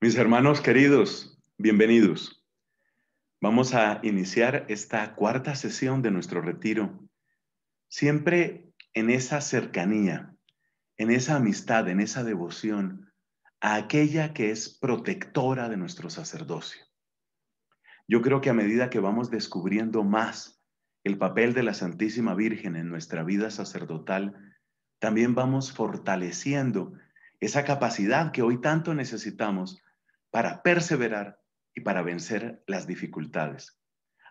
Mis hermanos queridos, bienvenidos. Vamos a iniciar esta cuarta sesión de nuestro retiro, siempre en esa cercanía, en esa amistad, en esa devoción a aquella que es protectora de nuestro sacerdocio. Yo creo que a medida que vamos descubriendo más el papel de la Santísima Virgen en nuestra vida sacerdotal, también vamos fortaleciendo esa capacidad que hoy tanto necesitamos para perseverar y para vencer las dificultades.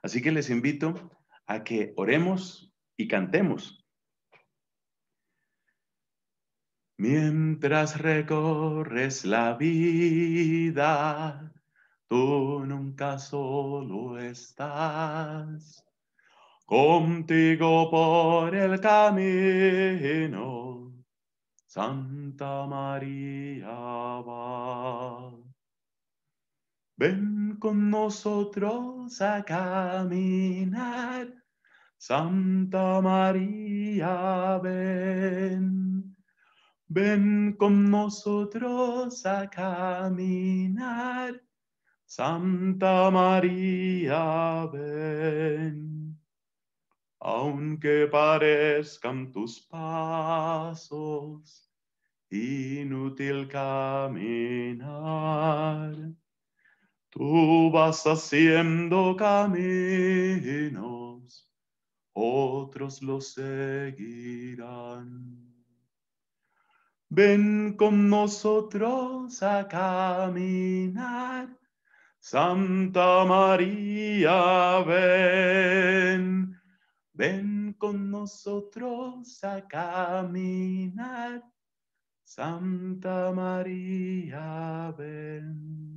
Así que les invito a que oremos y cantemos. Mientras recorres la vida, tú nunca solo estás. Contigo por el camino, Santa María va. Ven con nosotros a caminar, Santa María, ven. Ven con nosotros a caminar, Santa María, ven. Aunque parezcan tus pasos, inútil caminar Tú vas haciendo caminos, otros los seguirán. Ven con nosotros a caminar, Santa María, ven. Ven con nosotros a caminar, Santa María, ven.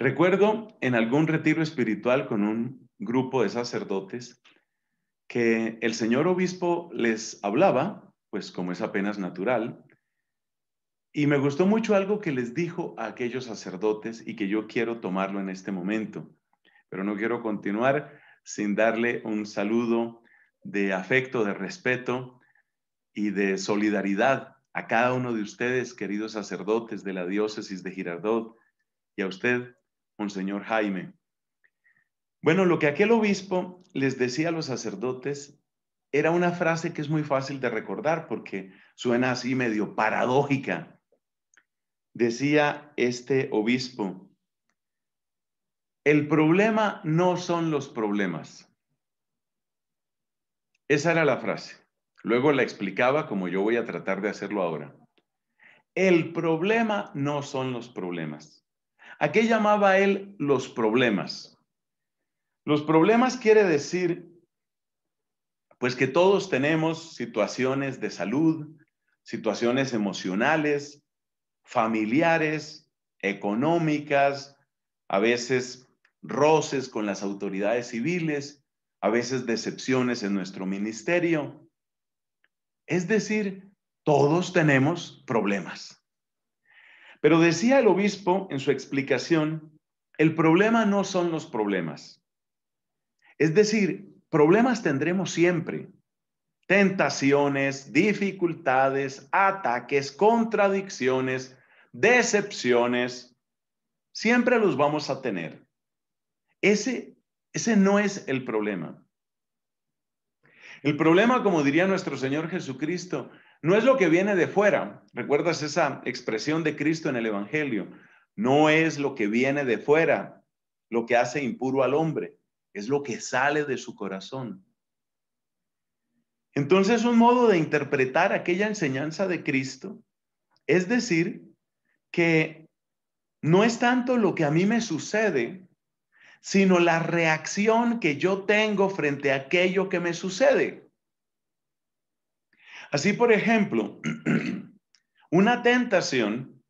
Recuerdo en algún retiro espiritual con un grupo de sacerdotes que el señor obispo les hablaba, pues como es apenas natural, y me gustó mucho algo que les dijo a aquellos sacerdotes y que yo quiero tomarlo en este momento, pero no quiero continuar sin darle un saludo de afecto, de respeto y de solidaridad a cada uno de ustedes, queridos sacerdotes de la diócesis de Girardot, y a usted, Monseñor Jaime. Bueno, lo que aquel obispo les decía a los sacerdotes era una frase que es muy fácil de recordar porque suena así medio paradójica. Decía este obispo, el problema no son los problemas. Esa era la frase. Luego la explicaba como yo voy a tratar de hacerlo ahora. El problema no son los problemas. ¿A qué llamaba él los problemas? Los problemas quiere decir, pues que todos tenemos situaciones de salud, situaciones emocionales, familiares, económicas, a veces roces con las autoridades civiles, a veces decepciones en nuestro ministerio. Es decir, todos tenemos problemas. Pero decía el obispo en su explicación, el problema no son los problemas. Es decir, problemas tendremos siempre. Tentaciones, dificultades, ataques, contradicciones, decepciones, siempre los vamos a tener. Ese, ese no es el problema. El problema, como diría nuestro Señor Jesucristo, no es lo que viene de fuera. ¿Recuerdas esa expresión de Cristo en el Evangelio? No es lo que viene de fuera lo que hace impuro al hombre, es lo que sale de su corazón. Entonces, un modo de interpretar aquella enseñanza de Cristo es decir que no es tanto lo que a mí me sucede, sino la reacción que yo tengo frente a aquello que me sucede. Así, por ejemplo, una tentación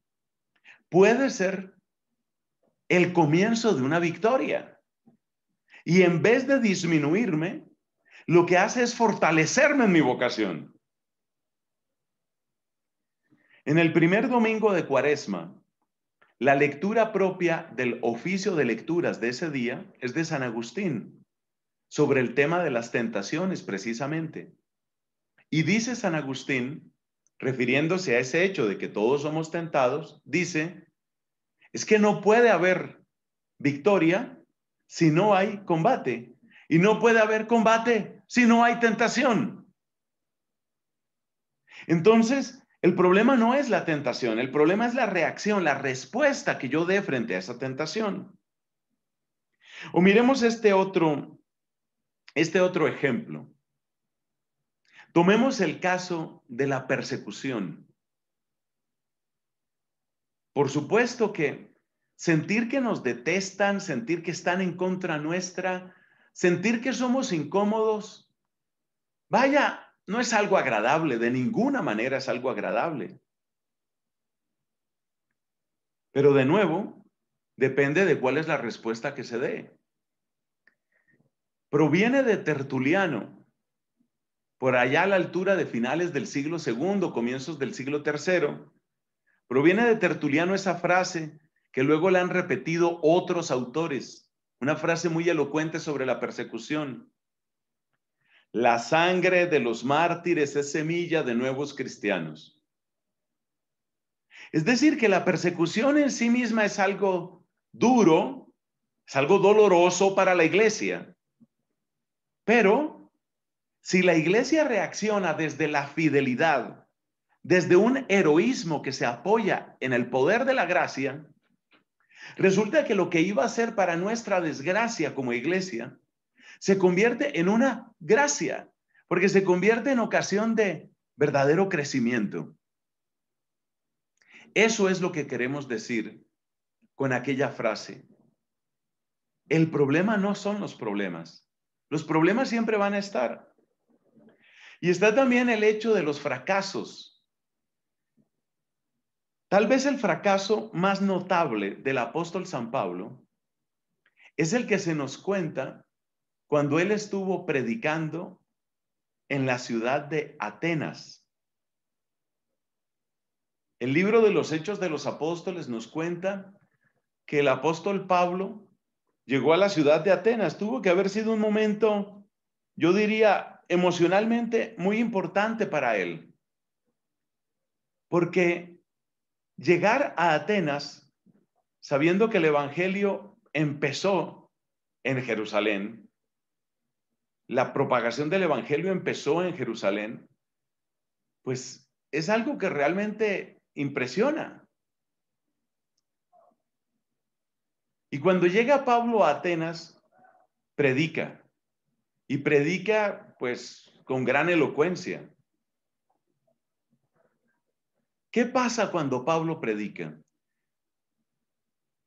puede ser el comienzo de una victoria. Y en vez de disminuirme, lo que hace es fortalecerme en mi vocación. En el primer domingo de Cuaresma, la lectura propia del oficio de lecturas de ese día es de San Agustín, sobre el tema de las tentaciones precisamente. Y dice San Agustín, refiriéndose a ese hecho de que todos somos tentados, dice, es que no puede haber victoria si no hay combate. Y no puede haber combate si no hay tentación. Entonces, el problema no es la tentación, el problema es la reacción, la respuesta que yo dé frente a esa tentación. O miremos este otro, este otro ejemplo. Tomemos el caso de la persecución. Por supuesto que sentir que nos detestan, sentir que están en contra nuestra, sentir que somos incómodos, vaya, no es algo agradable, de ninguna manera es algo agradable. Pero de nuevo, depende de cuál es la respuesta que se dé. Proviene de Tertuliano, por allá a la altura de finales del siglo II, comienzos del siglo III, proviene de Tertuliano esa frase que luego le han repetido otros autores, una frase muy elocuente sobre la persecución. La sangre de los mártires es semilla de nuevos cristianos. Es decir, que la persecución en sí misma es algo duro, es algo doloroso para la iglesia, pero si la iglesia reacciona desde la fidelidad, desde un heroísmo que se apoya en el poder de la gracia, resulta que lo que iba a ser para nuestra desgracia como iglesia se convierte en una gracia, porque se convierte en ocasión de verdadero crecimiento. Eso es lo que queremos decir con aquella frase. El problema no son los problemas. Los problemas siempre van a estar. Y está también el hecho de los fracasos. Tal vez el fracaso más notable del apóstol San Pablo es el que se nos cuenta cuando él estuvo predicando en la ciudad de Atenas. El libro de los Hechos de los Apóstoles nos cuenta que el apóstol Pablo llegó a la ciudad de Atenas. Tuvo que haber sido un momento, yo diría, emocionalmente muy importante para él, porque llegar a Atenas, sabiendo que el Evangelio empezó en Jerusalén, la propagación del Evangelio empezó en Jerusalén, pues es algo que realmente impresiona. Y cuando llega Pablo a Atenas, predica y predica, pues, con gran elocuencia. ¿Qué pasa cuando Pablo predica?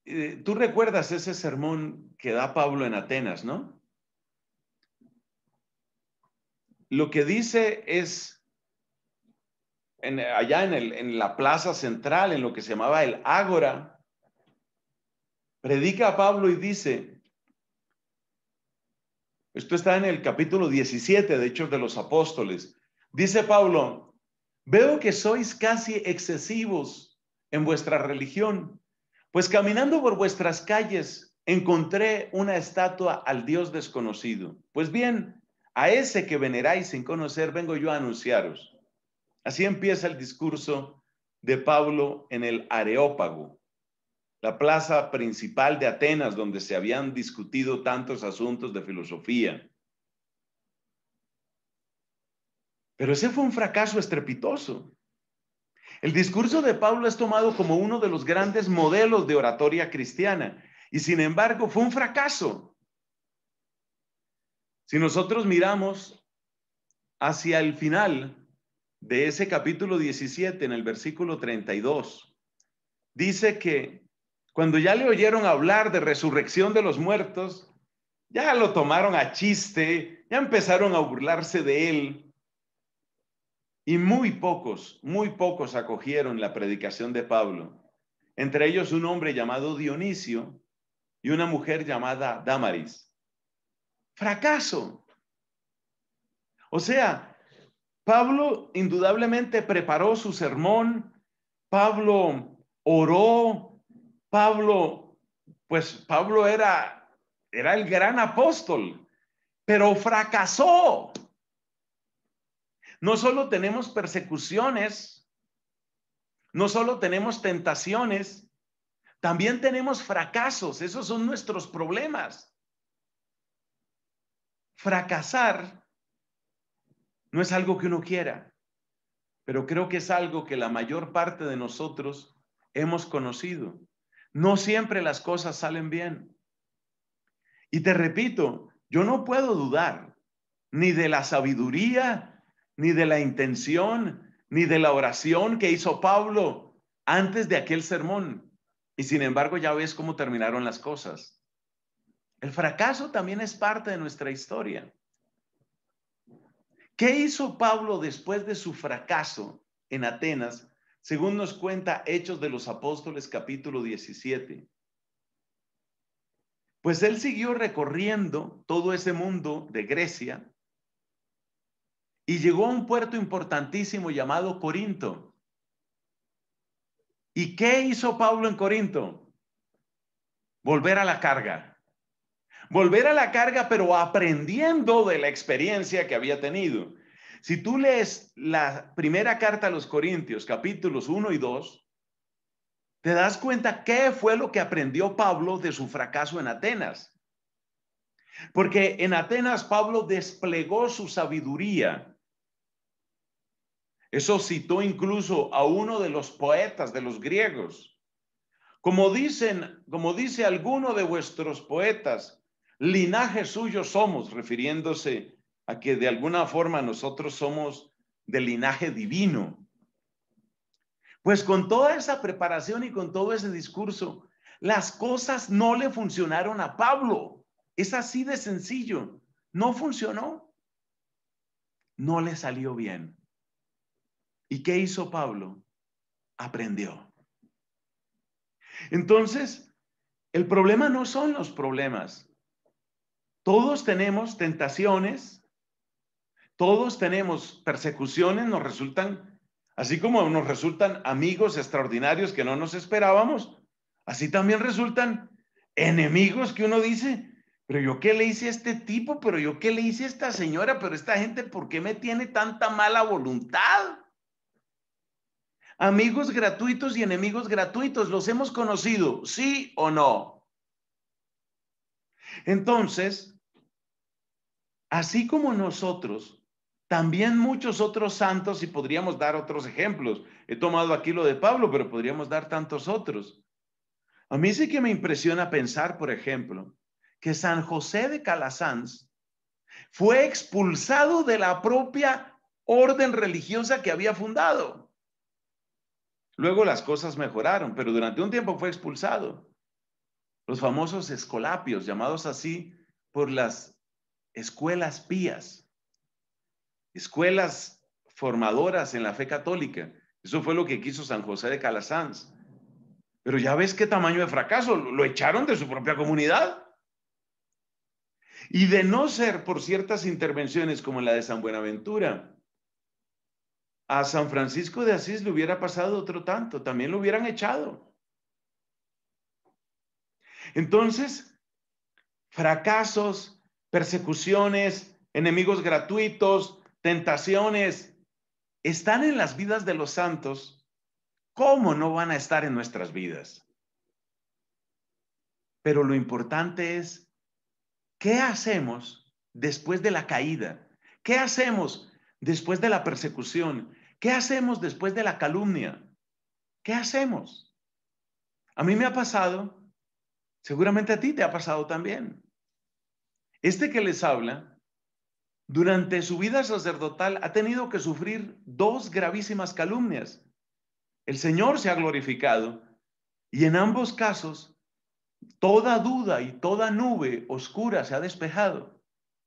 Eh, tú recuerdas ese sermón que da Pablo en Atenas, ¿no? Lo que dice es, allá en, en la plaza central, en lo que se llamaba el Ágora, predica a Pablo y dice, esto está en el capítulo 17 de Hechos de los Apóstoles. Dice Pablo, veo que sois casi excesivos en vuestra religión, pues caminando por vuestras calles encontré una estatua al Dios desconocido. Pues bien, a ese que veneráis sin conocer vengo yo a anunciaros. Así empieza el discurso de Pablo en el Areópago, la plaza principal de Atenas, donde se habían discutido tantos asuntos de filosofía. Pero ese fue un fracaso estrepitoso. El discurso de Pablo es tomado como uno de los grandes modelos de oratoria cristiana y sin embargo fue un fracaso. Si nosotros miramos hacia el final de ese capítulo 17, en el versículo 32, dice que cuando ya le oyeron hablar de resurrección de los muertos, ya lo tomaron a chiste, ya empezaron a burlarse de él. Y muy pocos, muy pocos acogieron la predicación de Pablo, entre ellos un hombre llamado Dionisio y una mujer llamada Damaris. Fracaso. O sea, Pablo indudablemente preparó su sermón, Pablo oró, Pablo, pues Pablo era, era el gran apóstol, pero fracasó. No solo tenemos persecuciones, no solo tenemos tentaciones, también tenemos fracasos, esos son nuestros problemas. Fracasar no es algo que uno quiera, pero creo que es algo que la mayor parte de nosotros hemos conocido. No siempre las cosas salen bien. Y te repito, yo no puedo dudar ni de la sabiduría, ni de la intención, ni de la oración que hizo Pablo antes de aquel sermón. Y sin embargo, ya ves cómo terminaron las cosas. El fracaso también es parte de nuestra historia. ¿Qué hizo Pablo después de su fracaso en Atenas según nos cuenta Hechos de los Apóstoles capítulo 17. Pues él siguió recorriendo todo ese mundo de Grecia y llegó a un puerto importantísimo llamado Corinto. ¿Y qué hizo Pablo en Corinto? Volver a la carga. Volver a la carga, pero aprendiendo de la experiencia que había tenido. Si tú lees la primera carta a los Corintios, capítulos 1 y 2, te das cuenta qué fue lo que aprendió Pablo de su fracaso en Atenas. Porque en Atenas Pablo desplegó su sabiduría. Eso citó incluso a uno de los poetas de los griegos. Como dicen, como dice alguno de vuestros poetas, linaje suyo somos, refiriéndose a que de alguna forma nosotros somos del linaje divino. Pues con toda esa preparación y con todo ese discurso, las cosas no le funcionaron a Pablo. Es así de sencillo. No funcionó. No le salió bien. ¿Y qué hizo Pablo? Aprendió. Entonces, el problema no son los problemas. Todos tenemos tentaciones, todos tenemos persecuciones, nos resultan, así como nos resultan amigos extraordinarios que no nos esperábamos, así también resultan enemigos que uno dice, pero yo qué le hice a este tipo, pero yo qué le hice a esta señora, pero esta gente, ¿por qué me tiene tanta mala voluntad? Amigos gratuitos y enemigos gratuitos, ¿los hemos conocido? ¿Sí o no? Entonces, así como nosotros también muchos otros santos, y podríamos dar otros ejemplos. He tomado aquí lo de Pablo, pero podríamos dar tantos otros. A mí sí que me impresiona pensar, por ejemplo, que San José de Calasanz fue expulsado de la propia orden religiosa que había fundado. Luego las cosas mejoraron, pero durante un tiempo fue expulsado. Los famosos escolapios, llamados así por las escuelas pías escuelas formadoras en la fe católica. Eso fue lo que quiso San José de Calasanz. Pero ya ves qué tamaño de fracaso, lo echaron de su propia comunidad. Y de no ser por ciertas intervenciones como la de San Buenaventura, a San Francisco de Asís le hubiera pasado otro tanto, también lo hubieran echado. Entonces, fracasos, persecuciones, enemigos gratuitos, tentaciones están en las vidas de los santos, ¿cómo no van a estar en nuestras vidas? Pero lo importante es, ¿qué hacemos después de la caída? ¿Qué hacemos después de la persecución? ¿Qué hacemos después de la calumnia? ¿Qué hacemos? A mí me ha pasado, seguramente a ti te ha pasado también. Este que les habla durante su vida sacerdotal ha tenido que sufrir dos gravísimas calumnias. El Señor se ha glorificado y en ambos casos toda duda y toda nube oscura se ha despejado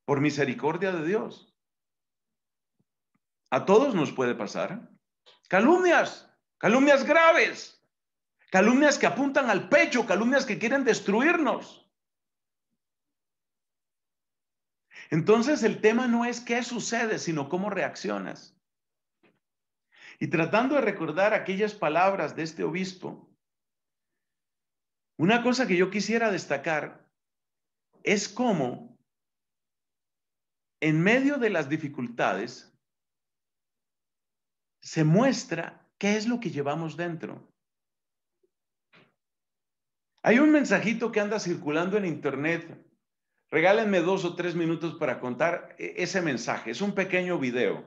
por misericordia de Dios. A todos nos puede pasar. Calumnias, calumnias graves, calumnias que apuntan al pecho, calumnias que quieren destruirnos. Entonces el tema no es qué sucede, sino cómo reaccionas. Y tratando de recordar aquellas palabras de este obispo, una cosa que yo quisiera destacar es cómo en medio de las dificultades se muestra qué es lo que llevamos dentro. Hay un mensajito que anda circulando en internet Regálenme dos o tres minutos para contar e-, ese mensaje. Es un pequeño video.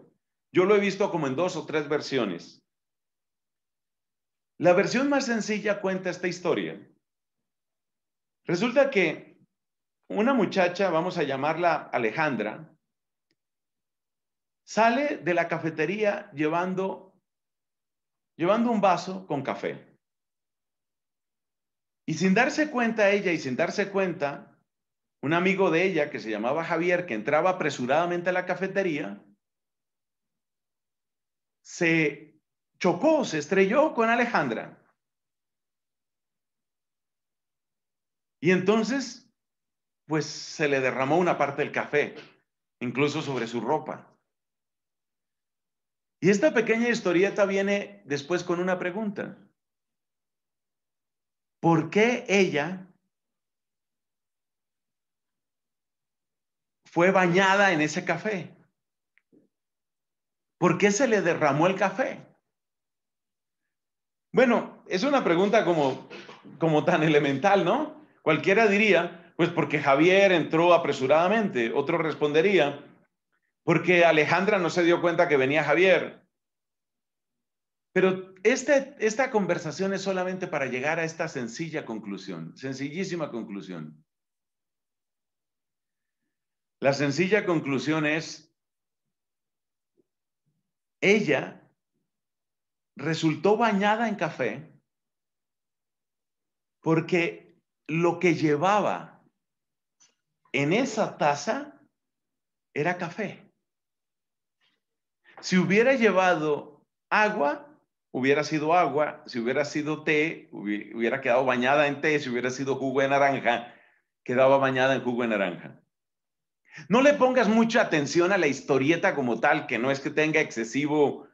Yo lo he visto como en dos o tres versiones. La versión más sencilla cuenta esta historia. Resulta que una muchacha, vamos a llamarla Alejandra, sale de la cafetería llevando, llevando un vaso con café. Y sin darse cuenta ella y sin darse cuenta un amigo de ella que se llamaba Javier, que entraba apresuradamente a la cafetería, se chocó, se estrelló con Alejandra. Y entonces, pues se le derramó una parte del café, incluso sobre su ropa. Y esta pequeña historieta viene después con una pregunta. ¿Por qué ella fue bañada en ese café? ¿Por qué se le derramó el café? Bueno, es una pregunta como, tan elemental, ¿no? Cualquiera diría, pues porque Javier entró apresuradamente. Otro respondería, porque Alejandra no se dio cuenta que venía Javier. Pero este, esta conversación es solamente para llegar a esta sencilla conclusión, sencillísima conclusión. La sencilla conclusión es, ella resultó bañada en café porque lo que llevaba en esa taza era café. Si hubiera llevado agua, hubiera sido agua, si hubiera sido té, hubiera quedado bañada en té, si hubiera sido jugo de naranja, quedaba bañada en jugo de naranja. No le pongas mucha atención a la historieta como tal, que no es que tenga excesivo,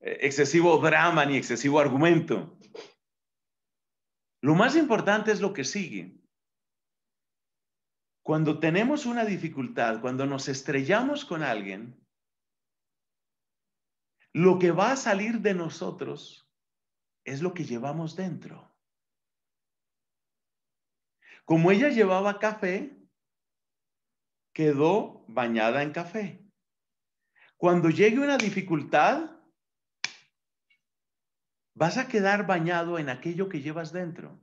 eh, excesivo drama ni excesivo argumento. Lo más importante es lo que sigue. Cuando tenemos una dificultad, cuando nos estrellamos con alguien, lo que va a salir de nosotros es lo que llevamos dentro. Como ella llevaba café, quedó bañada en café. Cuando llegue una dificultad, vas a quedar bañado en aquello que llevas dentro.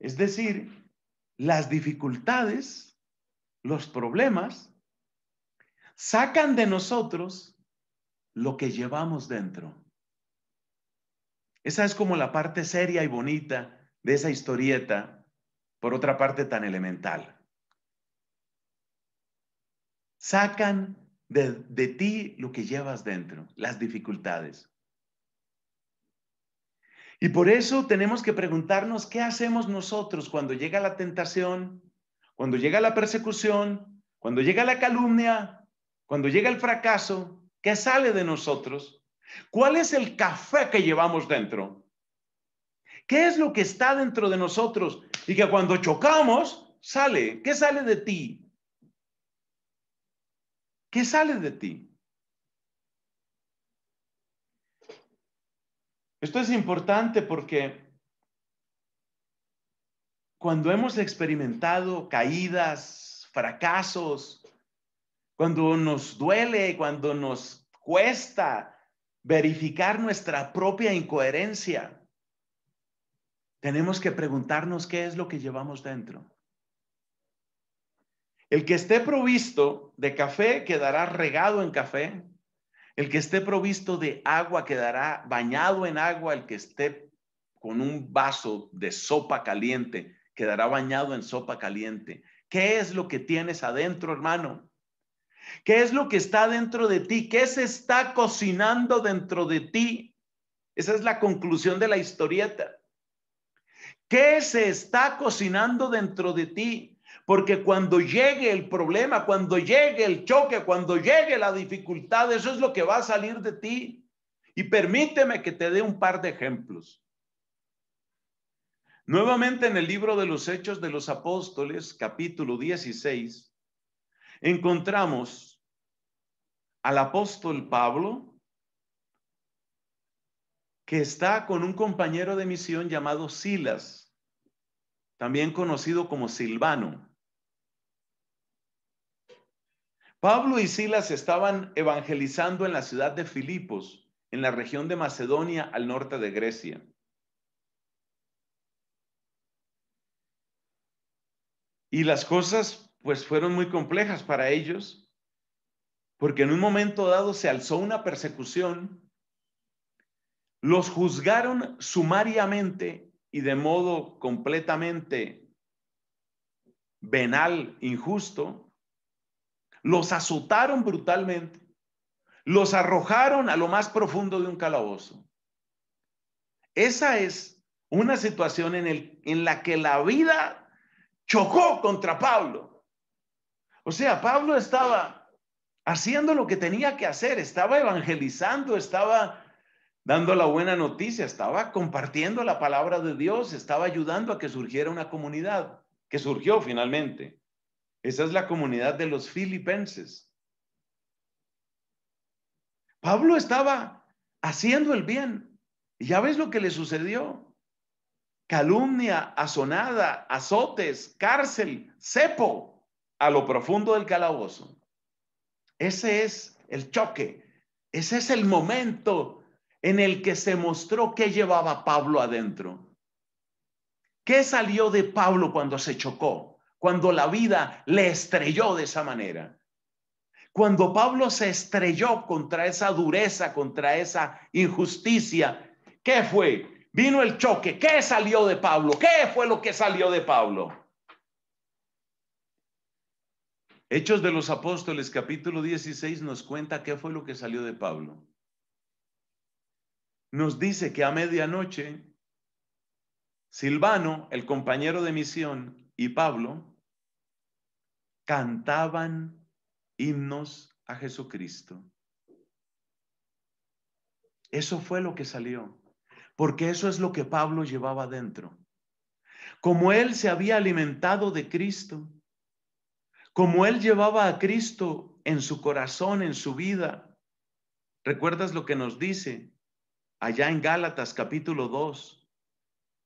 Es decir, las dificultades, los problemas, sacan de nosotros lo que llevamos dentro. Esa es como la parte seria y bonita de esa historieta, por otra parte tan elemental sacan de, ti lo que llevas dentro, las dificultades. Y por eso tenemos que preguntarnos qué hacemos nosotros cuando llega la tentación, cuando llega la persecución, cuando llega la calumnia, cuando llega el fracaso, ¿qué sale de nosotros? ¿Cuál es el café que llevamos dentro? ¿Qué es lo que está dentro de nosotros y que cuando chocamos sale? ¿Qué sale de ti? ¿Qué sale de ti? Esto es importante porque cuando hemos experimentado caídas, fracasos, cuando nos duele, cuando nos cuesta verificar nuestra propia incoherencia, tenemos que preguntarnos qué es lo que llevamos dentro. El que esté provisto de café quedará regado en café. El que esté provisto de agua quedará bañado en agua. El que esté con un vaso de sopa caliente quedará bañado en sopa caliente. ¿Qué es lo que tienes adentro, hermano? ¿Qué es lo que está dentro de ti? ¿Qué se está cocinando dentro de ti? Esa es la conclusión de la historieta. ¿Qué se está cocinando dentro de ti? Porque cuando llegue el problema, cuando llegue el choque, cuando llegue la dificultad, eso es lo que va a salir de ti. Y permíteme que te dé un par de ejemplos. Nuevamente en el libro de los Hechos de los Apóstoles, capítulo 16, encontramos al apóstol Pablo, que está con un compañero de misión llamado Silas, también conocido como Silvano. Pablo y Silas estaban evangelizando en la ciudad de Filipos, en la región de Macedonia al norte de Grecia. Y las cosas pues fueron muy complejas para ellos, porque en un momento dado se alzó una persecución, los juzgaron sumariamente y de modo completamente venal, injusto, los azotaron brutalmente, los arrojaron a lo más profundo de un calabozo. Esa es una situación en, el, en la que la vida chocó contra Pablo. O sea, Pablo estaba haciendo lo que tenía que hacer, estaba evangelizando, estaba dando la buena noticia, estaba compartiendo la palabra de Dios, estaba ayudando a que surgiera una comunidad que surgió finalmente. Esa es la comunidad de los filipenses. Pablo estaba haciendo el bien. Y ya ves lo que le sucedió. Calumnia, asonada, azotes, cárcel, cepo, a lo profundo del calabozo. Ese es el choque. Ese es el momento en el que se mostró qué llevaba Pablo adentro. ¿Qué salió de Pablo cuando se chocó? cuando la vida le estrelló de esa manera. Cuando Pablo se estrelló contra esa dureza, contra esa injusticia, ¿qué fue? Vino el choque. ¿Qué salió de Pablo? ¿Qué fue lo que salió de Pablo? Hechos de los Apóstoles capítulo 16 nos cuenta qué fue lo que salió de Pablo. Nos dice que a medianoche, Silvano, el compañero de misión, y Pablo cantaban himnos a Jesucristo. Eso fue lo que salió, porque eso es lo que Pablo llevaba dentro. Como él se había alimentado de Cristo, como él llevaba a Cristo en su corazón, en su vida. ¿Recuerdas lo que nos dice allá en Gálatas capítulo 2?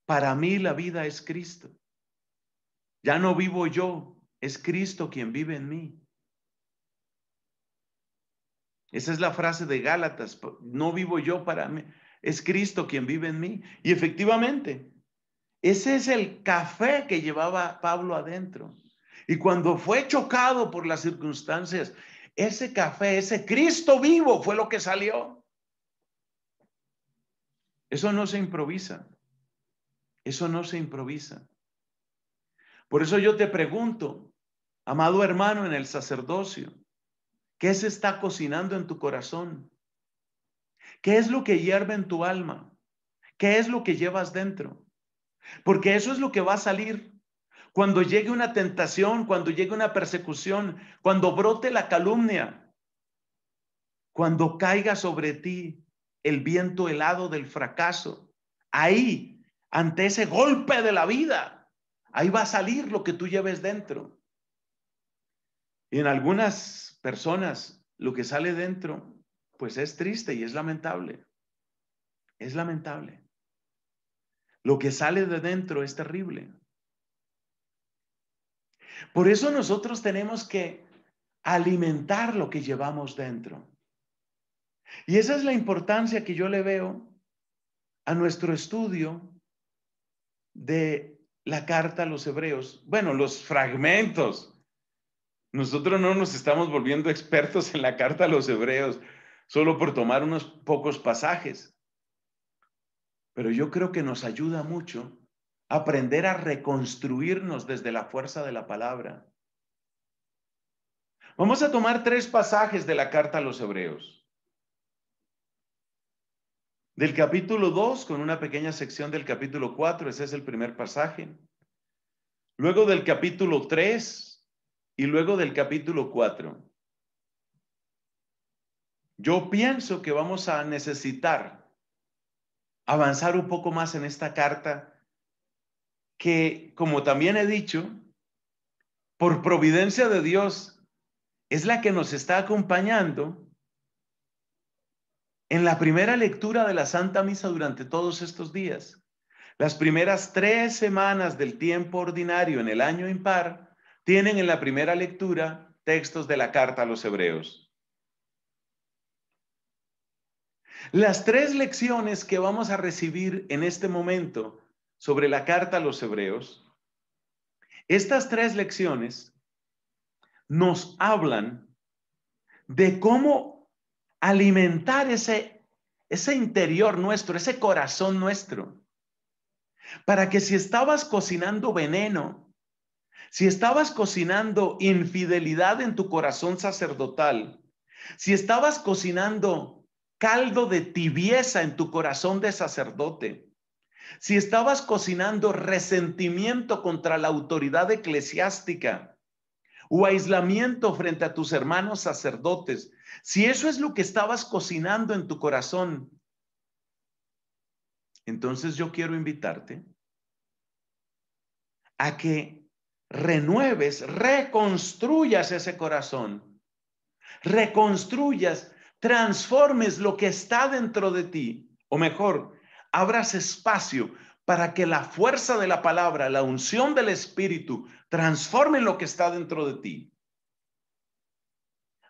Para mí la vida es Cristo ya no vivo yo, es Cristo quien vive en mí. Esa es la frase de Gálatas, no vivo yo para mí, es Cristo quien vive en mí. Y efectivamente, ese es el café que llevaba Pablo adentro. Y cuando fue chocado por las circunstancias, ese café, ese Cristo vivo fue lo que salió. Eso no se improvisa. Eso no se improvisa. Por eso yo te pregunto, amado hermano en el sacerdocio, ¿qué se está cocinando en tu corazón? ¿Qué es lo que hierve en tu alma? ¿Qué es lo que llevas dentro? Porque eso es lo que va a salir. Cuando llegue una tentación, cuando llegue una persecución, cuando brote la calumnia, cuando caiga sobre ti el viento helado del fracaso, ahí, ante ese golpe de la vida, Ahí va a salir lo que tú lleves dentro. Y en algunas personas lo que sale dentro, pues es triste y es lamentable. Es lamentable. Lo que sale de dentro es terrible. Por eso nosotros tenemos que alimentar lo que llevamos dentro. Y esa es la importancia que yo le veo a nuestro estudio de la carta a los hebreos, bueno, los fragmentos. Nosotros no nos estamos volviendo expertos en la carta a los hebreos solo por tomar unos pocos pasajes. Pero yo creo que nos ayuda mucho aprender a reconstruirnos desde la fuerza de la palabra. Vamos a tomar tres pasajes de la carta a los hebreos del capítulo 2 con una pequeña sección del capítulo 4, ese es el primer pasaje. Luego del capítulo 3 y luego del capítulo 4. Yo pienso que vamos a necesitar avanzar un poco más en esta carta que, como también he dicho, por providencia de Dios, es la que nos está acompañando en la primera lectura de la Santa Misa durante todos estos días, las primeras tres semanas del tiempo ordinario en el año impar tienen en la primera lectura textos de la carta a los hebreos. Las tres lecciones que vamos a recibir en este momento sobre la carta a los hebreos, estas tres lecciones nos hablan de cómo alimentar ese, interior nuestro, ese corazón nuestro, para que si estabas cocinando veneno, si estabas cocinando infidelidad en tu corazón sacerdotal, si estabas cocinando caldo de tibieza en tu corazón de sacerdote, si estabas cocinando resentimiento contra la autoridad eclesiástica o aislamiento frente a tus hermanos sacerdotes, si eso es lo que estabas cocinando en tu corazón, entonces yo quiero invitarte a que renueves, reconstruyas ese corazón, reconstruyas, transformes lo que está dentro de ti, o mejor, abras espacio para que la fuerza de la palabra, la unción del Espíritu, transforme lo que está dentro de ti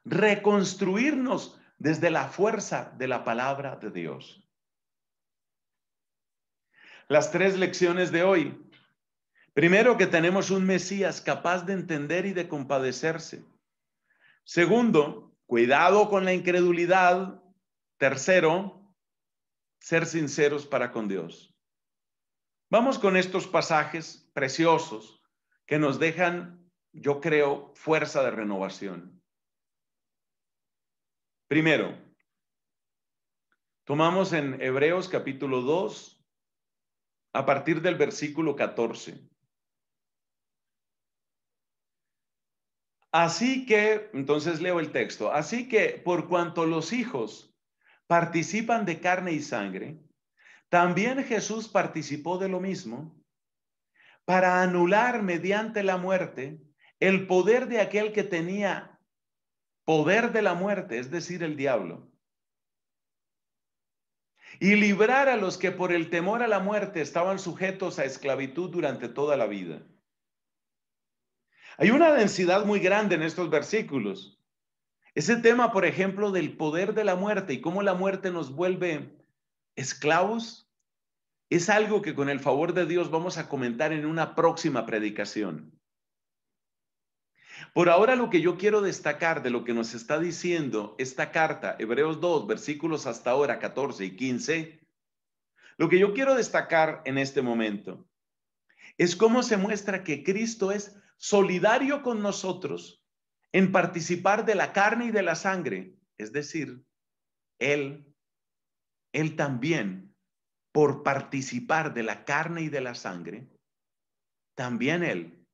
reconstruirnos desde la fuerza de la palabra de Dios. Las tres lecciones de hoy. Primero, que tenemos un Mesías capaz de entender y de compadecerse. Segundo, cuidado con la incredulidad. Tercero, ser sinceros para con Dios. Vamos con estos pasajes preciosos que nos dejan, yo creo, fuerza de renovación. Primero, tomamos en Hebreos capítulo 2, a partir del versículo 14. Así que, entonces leo el texto, así que por cuanto los hijos participan de carne y sangre, también Jesús participó de lo mismo para anular mediante la muerte el poder de aquel que tenía poder de la muerte, es decir, el diablo, y librar a los que por el temor a la muerte estaban sujetos a esclavitud durante toda la vida. Hay una densidad muy grande en estos versículos. Ese tema, por ejemplo, del poder de la muerte y cómo la muerte nos vuelve esclavos, es algo que con el favor de Dios vamos a comentar en una próxima predicación. Por ahora lo que yo quiero destacar de lo que nos está diciendo esta carta, Hebreos 2, versículos hasta ahora 14 y 15, lo que yo quiero destacar en este momento es cómo se muestra que Cristo es solidario con nosotros en participar de la carne y de la sangre, es decir, Él, Él también, por participar de la carne y de la sangre, también Él,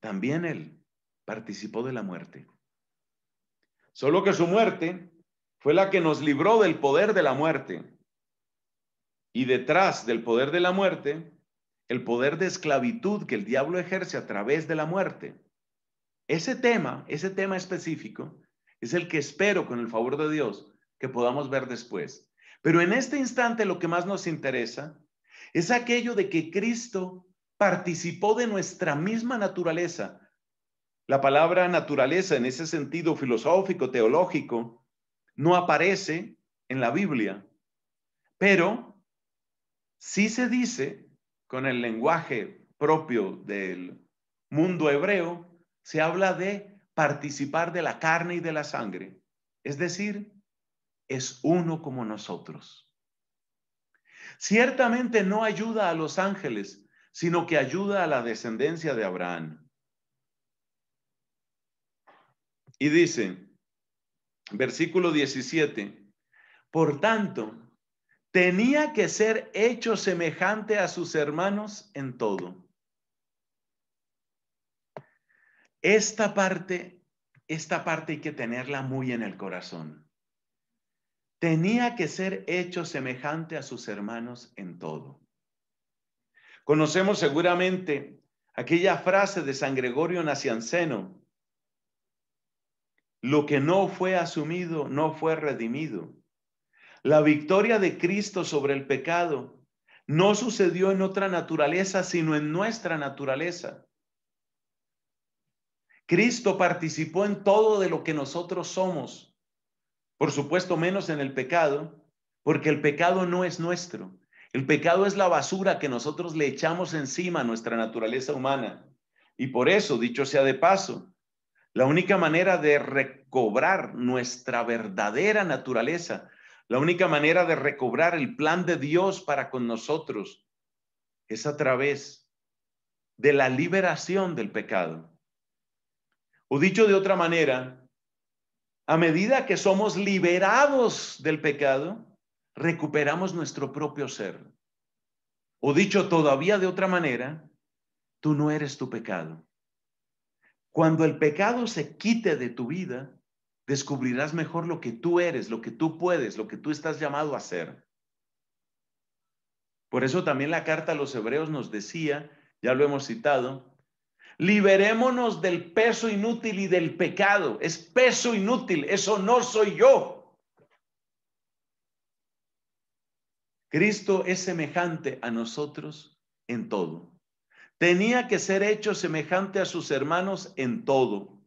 también Él participó de la muerte. Solo que su muerte fue la que nos libró del poder de la muerte. Y detrás del poder de la muerte, el poder de esclavitud que el diablo ejerce a través de la muerte. Ese tema, ese tema específico, es el que espero con el favor de Dios que podamos ver después. Pero en este instante lo que más nos interesa es aquello de que Cristo participó de nuestra misma naturaleza la palabra naturaleza en ese sentido filosófico, teológico, no aparece en la Biblia, pero sí se dice con el lenguaje propio del mundo hebreo, se habla de participar de la carne y de la sangre. Es decir, es uno como nosotros. Ciertamente no ayuda a los ángeles, sino que ayuda a la descendencia de Abraham. Y dice, versículo 17, por tanto, tenía que ser hecho semejante a sus hermanos en todo. Esta parte, esta parte hay que tenerla muy en el corazón. Tenía que ser hecho semejante a sus hermanos en todo. Conocemos seguramente aquella frase de San Gregorio Nacianceno, lo que no fue asumido no fue redimido. La victoria de Cristo sobre el pecado no sucedió en otra naturaleza, sino en nuestra naturaleza. Cristo participó en todo de lo que nosotros somos, por supuesto menos en el pecado, porque el pecado no es nuestro. El pecado es la basura que nosotros le echamos encima a nuestra naturaleza humana. Y por eso, dicho sea de paso, la única manera de recobrar nuestra verdadera naturaleza, la única manera de recobrar el plan de Dios para con nosotros es a través de la liberación del pecado. O dicho de otra manera, a medida que somos liberados del pecado, recuperamos nuestro propio ser. O dicho todavía de otra manera, tú no eres tu pecado. Cuando el pecado se quite de tu vida, descubrirás mejor lo que tú eres, lo que tú puedes, lo que tú estás llamado a ser. Por eso también la carta a los hebreos nos decía, ya lo hemos citado, liberémonos del peso inútil y del pecado. Es peso inútil, eso no soy yo. Cristo es semejante a nosotros en todo tenía que ser hecho semejante a sus hermanos en todo,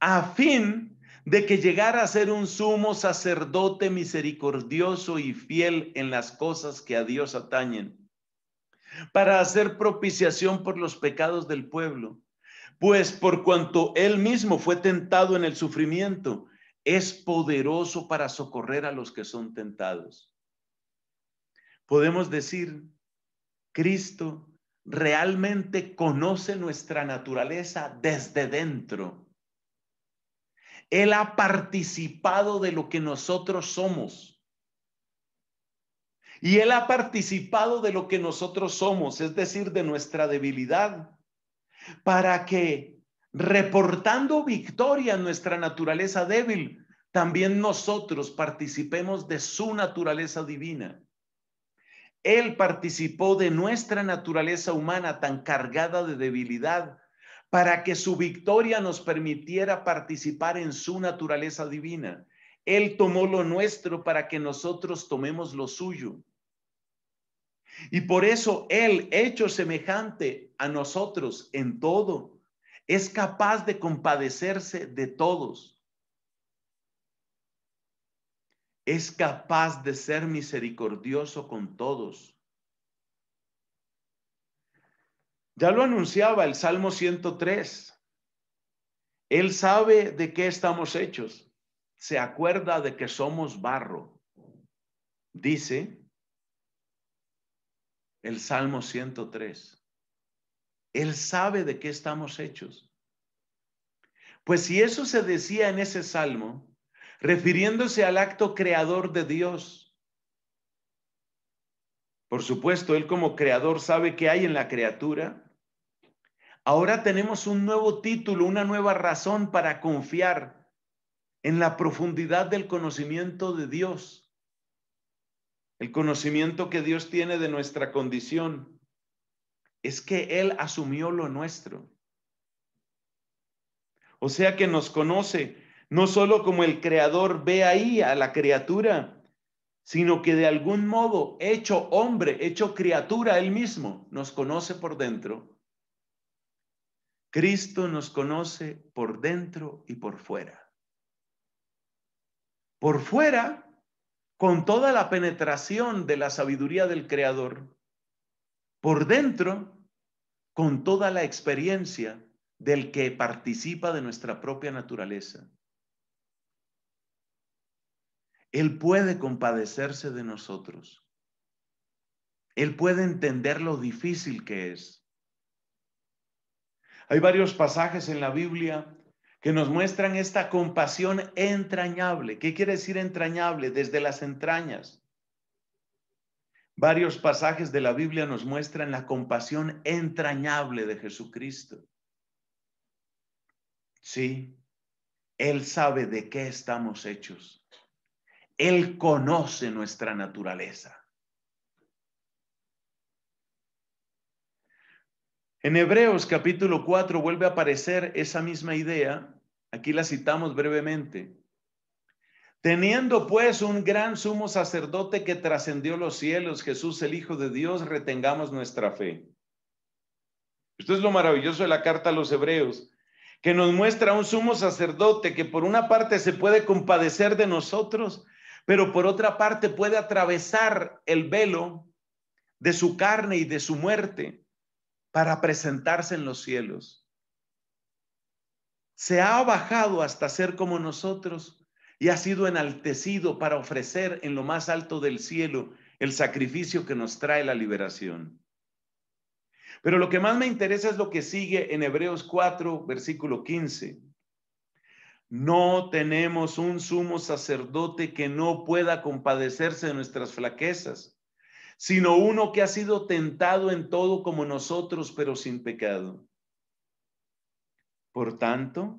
a fin de que llegara a ser un sumo sacerdote misericordioso y fiel en las cosas que a Dios atañen, para hacer propiciación por los pecados del pueblo, pues por cuanto él mismo fue tentado en el sufrimiento, es poderoso para socorrer a los que son tentados. Podemos decir, Cristo realmente conoce nuestra naturaleza desde dentro. Él ha participado de lo que nosotros somos. Y Él ha participado de lo que nosotros somos, es decir, de nuestra debilidad, para que reportando victoria a nuestra naturaleza débil, también nosotros participemos de su naturaleza divina. Él participó de nuestra naturaleza humana tan cargada de debilidad para que su victoria nos permitiera participar en su naturaleza divina. Él tomó lo nuestro para que nosotros tomemos lo suyo. Y por eso Él, hecho semejante a nosotros en todo, es capaz de compadecerse de todos es capaz de ser misericordioso con todos. Ya lo anunciaba el Salmo 103. Él sabe de qué estamos hechos. Se acuerda de que somos barro. Dice el Salmo 103. Él sabe de qué estamos hechos. Pues si eso se decía en ese salmo, refiriéndose al acto creador de Dios. Por supuesto, Él como creador sabe qué hay en la criatura. Ahora tenemos un nuevo título, una nueva razón para confiar en la profundidad del conocimiento de Dios, el conocimiento que Dios tiene de nuestra condición. Es que Él asumió lo nuestro. O sea que nos conoce no solo como el creador ve ahí a la criatura, sino que de algún modo, hecho hombre, hecho criatura él mismo, nos conoce por dentro. Cristo nos conoce por dentro y por fuera. Por fuera, con toda la penetración de la sabiduría del Creador. Por dentro, con toda la experiencia del que participa de nuestra propia naturaleza. Él puede compadecerse de nosotros. Él puede entender lo difícil que es. Hay varios pasajes en la Biblia que nos muestran esta compasión entrañable. ¿Qué quiere decir entrañable? Desde las entrañas. Varios pasajes de la Biblia nos muestran la compasión entrañable de Jesucristo. Sí, Él sabe de qué estamos hechos. Él conoce nuestra naturaleza. En Hebreos capítulo 4 vuelve a aparecer esa misma idea. Aquí la citamos brevemente. Teniendo pues un gran sumo sacerdote que trascendió los cielos, Jesús el Hijo de Dios, retengamos nuestra fe. Esto es lo maravilloso de la carta a los hebreos, que nos muestra un sumo sacerdote que por una parte se puede compadecer de nosotros, pero por otra parte puede atravesar el velo de su carne y de su muerte para presentarse en los cielos. Se ha bajado hasta ser como nosotros y ha sido enaltecido para ofrecer en lo más alto del cielo el sacrificio que nos trae la liberación. Pero lo que más me interesa es lo que sigue en Hebreos 4, versículo 15. No tenemos un sumo sacerdote que no pueda compadecerse de nuestras flaquezas, sino uno que ha sido tentado en todo como nosotros, pero sin pecado. Por tanto,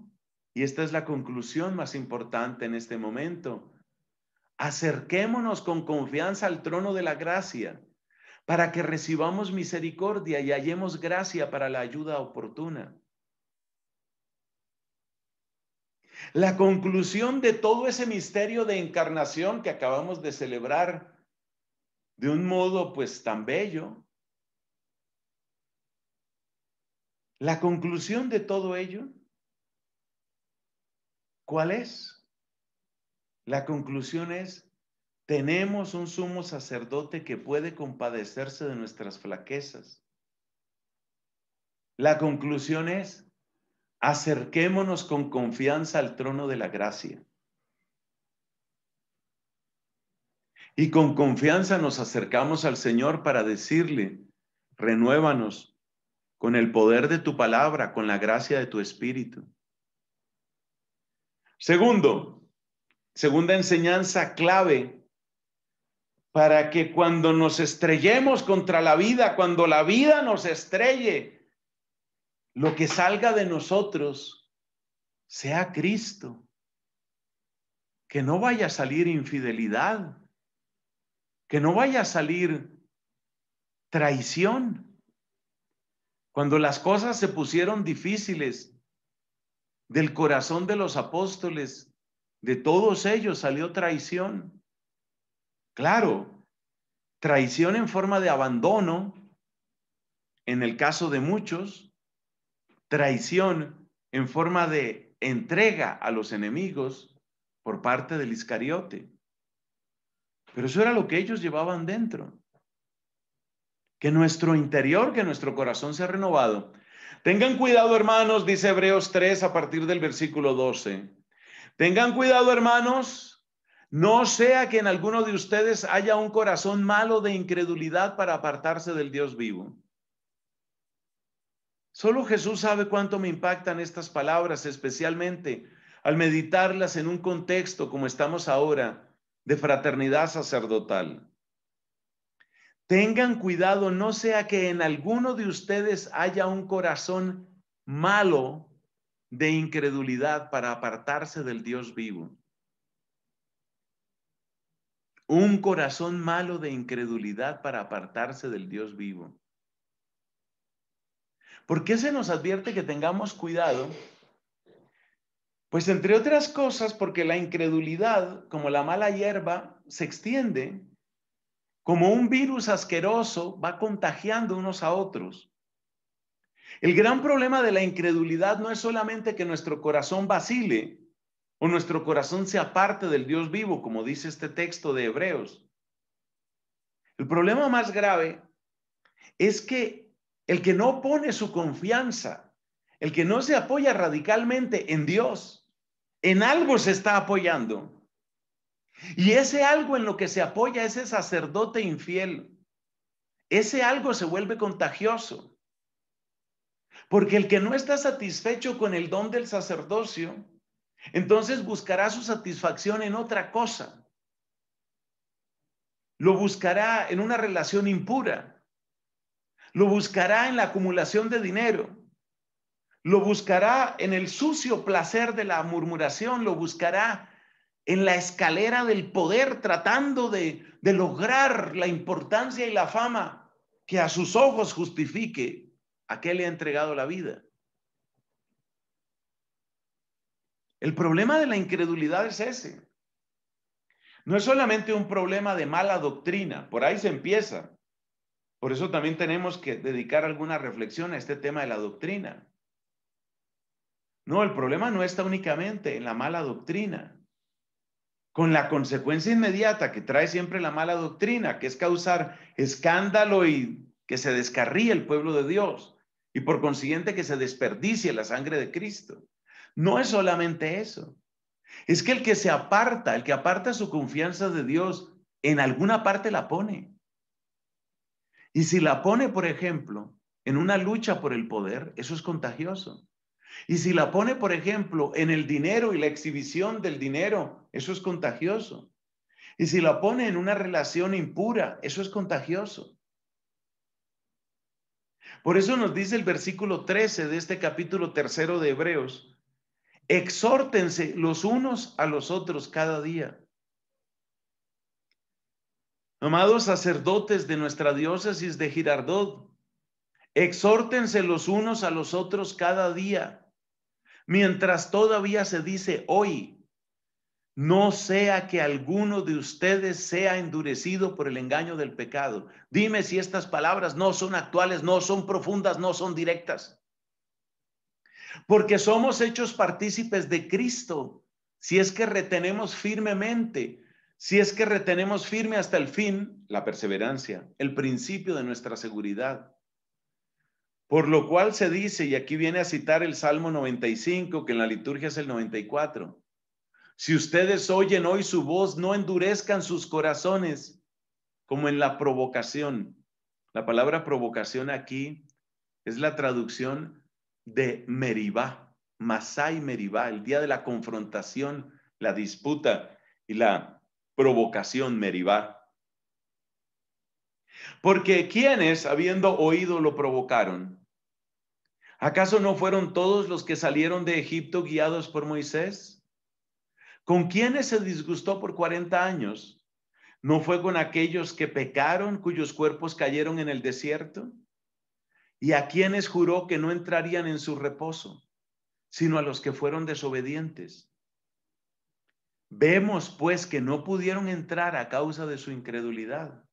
y esta es la conclusión más importante en este momento, acerquémonos con confianza al trono de la gracia para que recibamos misericordia y hallemos gracia para la ayuda oportuna. La conclusión de todo ese misterio de encarnación que acabamos de celebrar de un modo pues tan bello, la conclusión de todo ello, ¿cuál es? La conclusión es, tenemos un sumo sacerdote que puede compadecerse de nuestras flaquezas. La conclusión es, acerquémonos con confianza al trono de la gracia. Y con confianza nos acercamos al Señor para decirle, renuévanos con el poder de tu palabra, con la gracia de tu espíritu. Segundo, segunda enseñanza clave para que cuando nos estrellemos contra la vida, cuando la vida nos estrelle, lo que salga de nosotros sea Cristo. Que no vaya a salir infidelidad, que no vaya a salir traición. Cuando las cosas se pusieron difíciles, del corazón de los apóstoles, de todos ellos salió traición. Claro, traición en forma de abandono, en el caso de muchos, traición en forma de entrega a los enemigos por parte del Iscariote. Pero eso era lo que ellos llevaban dentro. Que nuestro interior, que nuestro corazón se ha renovado. Tengan cuidado, hermanos, dice Hebreos 3 a partir del versículo 12. Tengan cuidado, hermanos, no sea que en alguno de ustedes haya un corazón malo de incredulidad para apartarse del Dios vivo. Solo Jesús sabe cuánto me impactan estas palabras, especialmente al meditarlas en un contexto como estamos ahora, de fraternidad sacerdotal. Tengan cuidado, no sea que en alguno de ustedes haya un corazón malo de incredulidad para apartarse del Dios vivo. Un corazón malo de incredulidad para apartarse del Dios vivo. ¿Por qué se nos advierte que tengamos cuidado? Pues entre otras cosas, porque la incredulidad, como la mala hierba, se extiende, como un virus asqueroso, va contagiando unos a otros. El gran problema de la incredulidad no es solamente que nuestro corazón vacile o nuestro corazón se aparte del Dios vivo, como dice este texto de Hebreos. El problema más grave es que el que no pone su confianza, el que no se apoya radicalmente en Dios, en algo se está apoyando. Y ese algo en lo que se apoya ese sacerdote infiel, ese algo se vuelve contagioso. Porque el que no está satisfecho con el don del sacerdocio, entonces buscará su satisfacción en otra cosa. Lo buscará en una relación impura, lo buscará en la acumulación de dinero. Lo buscará en el sucio placer de la murmuración. Lo buscará en la escalera del poder tratando de, lograr la importancia y la fama que a sus ojos justifique a qué le ha entregado la vida. El problema de la incredulidad es ese. No es solamente un problema de mala doctrina, por ahí se empieza. Por eso también tenemos que dedicar alguna reflexión a este tema de la doctrina. No, el problema no está únicamente en la mala doctrina, con la consecuencia inmediata que trae siempre la mala doctrina, que es causar escándalo y que se descarríe el pueblo de Dios y por consiguiente que se desperdicie la sangre de Cristo. No es solamente eso. Es que el que se aparta, el que aparta su confianza de Dios, en alguna parte la pone. Y si la pone, por ejemplo, en una lucha por el poder, eso es contagioso. Y si la pone, por ejemplo, en el dinero y la exhibición del dinero, eso es contagioso. Y si la pone en una relación impura, eso es contagioso. Por eso nos dice el versículo 13 de este capítulo tercero de Hebreos, exhórtense los unos a los otros cada día Amados sacerdotes de nuestra diócesis de Girardot, exhórtense los unos a los otros cada día, mientras todavía se dice hoy, no sea que alguno de ustedes sea endurecido por el engaño del pecado. Dime si estas palabras no son actuales, no son profundas, no son directas. Porque somos hechos partícipes de Cristo si es que retenemos firmemente si es que retenemos firme hasta el fin la perseverancia, el principio de nuestra seguridad. Por lo cual se dice, y aquí viene a citar el Salmo 95, que en la liturgia es el 94, si ustedes oyen hoy su voz, no endurezcan sus corazones como en la provocación. La palabra provocación aquí es la traducción de Meribá, Masai Meribá, el día de la confrontación, la disputa y la provocación meribá, Porque quienes, habiendo oído, lo provocaron, ¿acaso no fueron todos los que salieron de Egipto guiados por Moisés? ¿Con quienes se disgustó por 40 años? ¿No fue con aquellos que pecaron, cuyos cuerpos cayeron en el desierto? ¿Y a quienes juró que no entrarían en su reposo, sino a los que fueron desobedientes? Vemos pues que no pudieron entrar a causa de su incredulidad.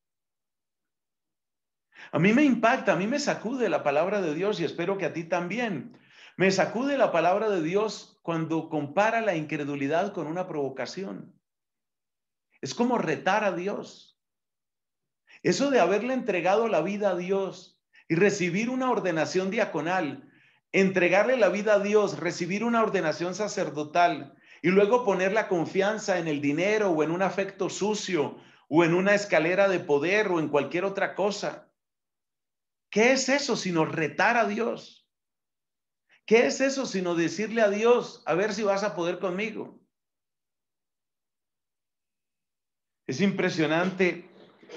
A mí me impacta, a mí me sacude la palabra de Dios y espero que a ti también. Me sacude la palabra de Dios cuando compara la incredulidad con una provocación. Es como retar a Dios. Eso de haberle entregado la vida a Dios y recibir una ordenación diaconal, entregarle la vida a Dios, recibir una ordenación sacerdotal, y luego poner la confianza en el dinero o en un afecto sucio o en una escalera de poder o en cualquier otra cosa. ¿Qué es eso sino retar a Dios? ¿Qué es eso sino decirle a Dios, a ver si vas a poder conmigo? Es impresionante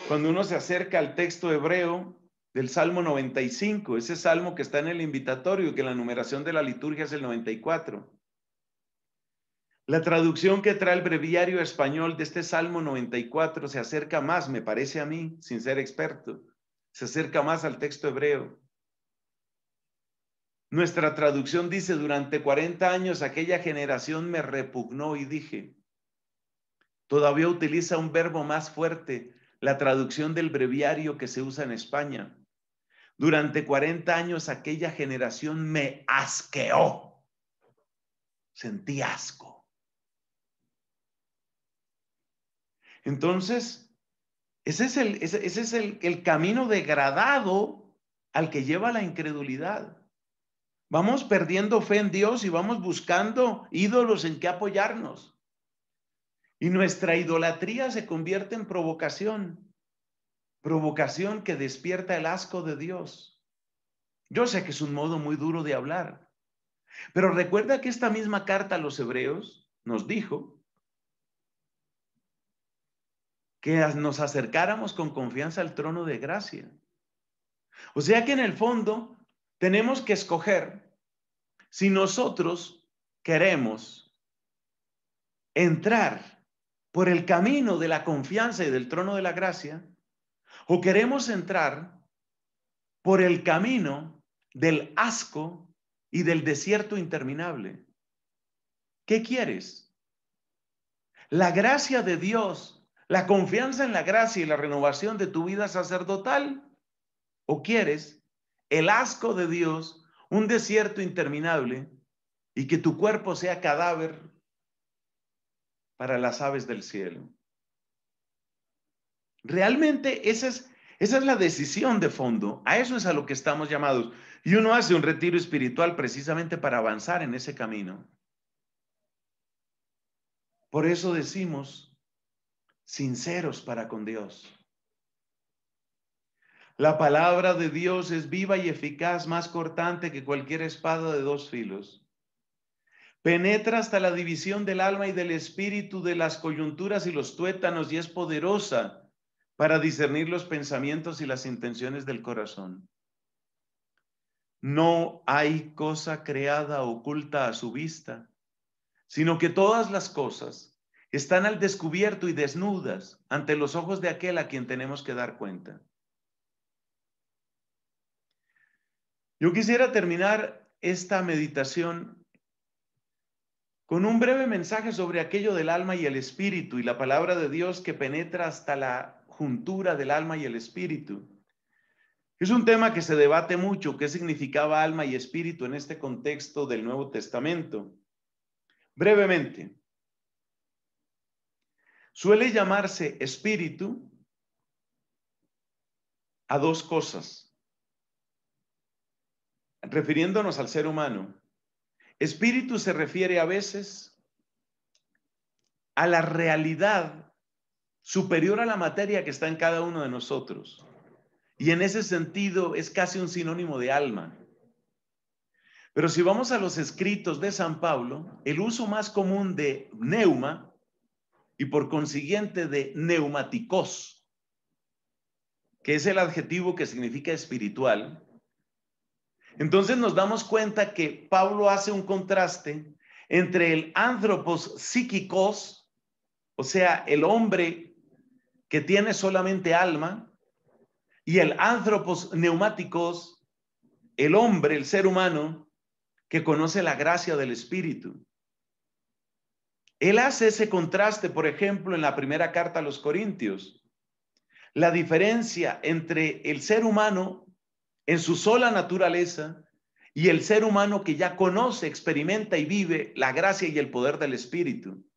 cuando uno se acerca al texto hebreo del Salmo 95, ese salmo que está en el invitatorio, que la numeración de la liturgia es el 94. La traducción que trae el breviario español de este Salmo 94 se acerca más, me parece a mí, sin ser experto, se acerca más al texto hebreo. Nuestra traducción dice, durante 40 años aquella generación me repugnó y dije, todavía utiliza un verbo más fuerte, la traducción del breviario que se usa en España. Durante 40 años aquella generación me asqueó, sentí asco. Entonces, ese es el, camino degradado al que lleva la incredulidad. Vamos perdiendo fe en Dios y vamos buscando ídolos en que apoyarnos. Y nuestra idolatría se convierte en provocación, provocación que despierta el asco de Dios. Yo sé que es un modo muy duro de hablar, pero recuerda que esta misma carta a los hebreos nos dijo que nos acercáramos con confianza al trono de gracia. O sea que en el fondo tenemos que escoger si nosotros queremos entrar por el camino de la confianza y del trono de la gracia o queremos entrar por el camino del asco y del desierto interminable. ¿Qué quieres? La gracia de Dios la confianza en la gracia y la renovación de tu vida sacerdotal? ¿O quieres el asco de Dios, un desierto interminable y que tu cuerpo sea cadáver para las aves del cielo? Realmente esa es, esa es la decisión de fondo, a eso es a lo que estamos llamados. Y uno hace un retiro espiritual precisamente para avanzar en ese camino. Por eso decimos, sinceros para con Dios. La palabra de Dios es viva y eficaz, más cortante que cualquier espada de dos filos. Penetra hasta la división del alma y del espíritu, de las coyunturas y los tuétanos, y es poderosa para discernir los pensamientos y las intenciones del corazón. No hay cosa creada oculta a su vista, sino que todas las cosas están al descubierto y desnudas ante los ojos de aquel a quien tenemos que dar cuenta. Yo quisiera terminar esta meditación con un breve mensaje sobre aquello del alma y el espíritu y la palabra de Dios que penetra hasta la juntura del alma y el espíritu. Es un tema que se debate mucho, qué significaba alma y espíritu en este contexto del Nuevo Testamento. Brevemente, Suele llamarse espíritu a dos cosas. Refiriéndonos al ser humano, espíritu se refiere a veces a la realidad superior a la materia que está en cada uno de nosotros. Y en ese sentido es casi un sinónimo de alma. Pero si vamos a los escritos de San Pablo, el uso más común de neuma y por consiguiente de neumáticos, que es el adjetivo que significa espiritual, entonces nos damos cuenta que Pablo hace un contraste entre el antropos psíquicos, o sea, el hombre que tiene solamente alma, y el antropos neumáticos, el hombre, el ser humano, que conoce la gracia del Espíritu. Él hace ese contraste, por ejemplo, en la primera carta a los Corintios. La diferencia entre el ser humano en su sola naturaleza y el ser humano que ya conoce, experimenta y vive la gracia y el poder del Espíritu.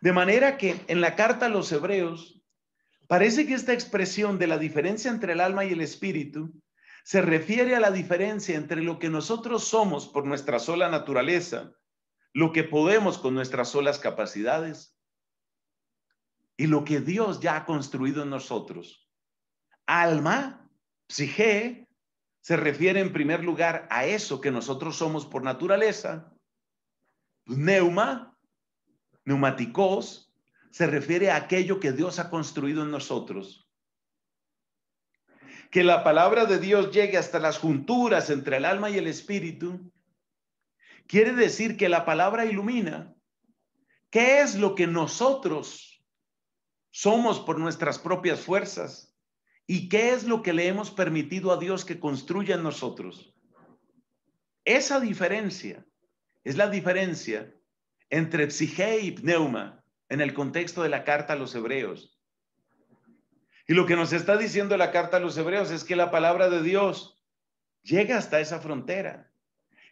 De manera que en la carta a los Hebreos, parece que esta expresión de la diferencia entre el alma y el Espíritu se refiere a la diferencia entre lo que nosotros somos por nuestra sola naturaleza lo que podemos con nuestras solas capacidades y lo que Dios ya ha construido en nosotros. Alma, psique, se refiere en primer lugar a eso que nosotros somos por naturaleza. Pues, neuma, neumáticos, se refiere a aquello que Dios ha construido en nosotros. Que la palabra de Dios llegue hasta las junturas entre el alma y el espíritu Quiere decir que la palabra ilumina qué es lo que nosotros somos por nuestras propias fuerzas y qué es lo que le hemos permitido a Dios que construya en nosotros. Esa diferencia es la diferencia entre psique y pneuma en el contexto de la carta a los hebreos. Y lo que nos está diciendo la carta a los hebreos es que la palabra de Dios llega hasta esa frontera.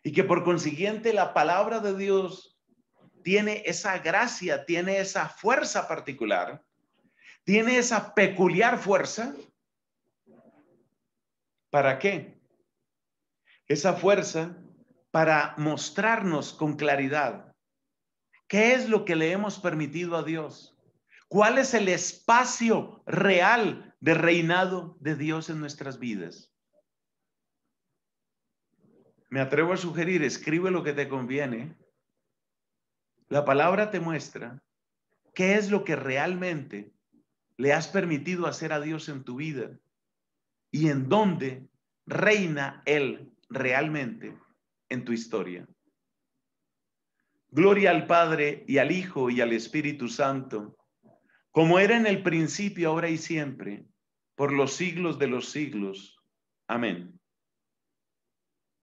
Y que por consiguiente la palabra de Dios tiene esa gracia, tiene esa fuerza particular, tiene esa peculiar fuerza. ¿Para qué? Esa fuerza para mostrarnos con claridad qué es lo que le hemos permitido a Dios, cuál es el espacio real de reinado de Dios en nuestras vidas me atrevo a sugerir, escribe lo que te conviene. La palabra te muestra qué es lo que realmente le has permitido hacer a Dios en tu vida y en dónde reina Él realmente en tu historia. Gloria al Padre y al Hijo y al Espíritu Santo, como era en el principio, ahora y siempre, por los siglos de los siglos. Amén.